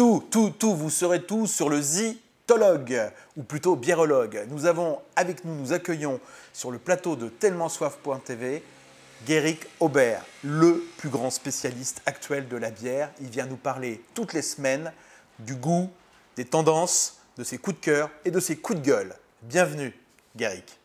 Tout, tout, tout, vous serez tout sur le zitologue, ou plutôt biérologue. Nous avons avec nous, nous accueillons sur le plateau de tellement soif.tv Guéric Aubert, le plus grand spécialiste actuel de la bière. Il vient nous parler toutes les semaines du goût, des tendances, de ses coups de cœur et de ses coups de gueule. Bienvenue, Guéric.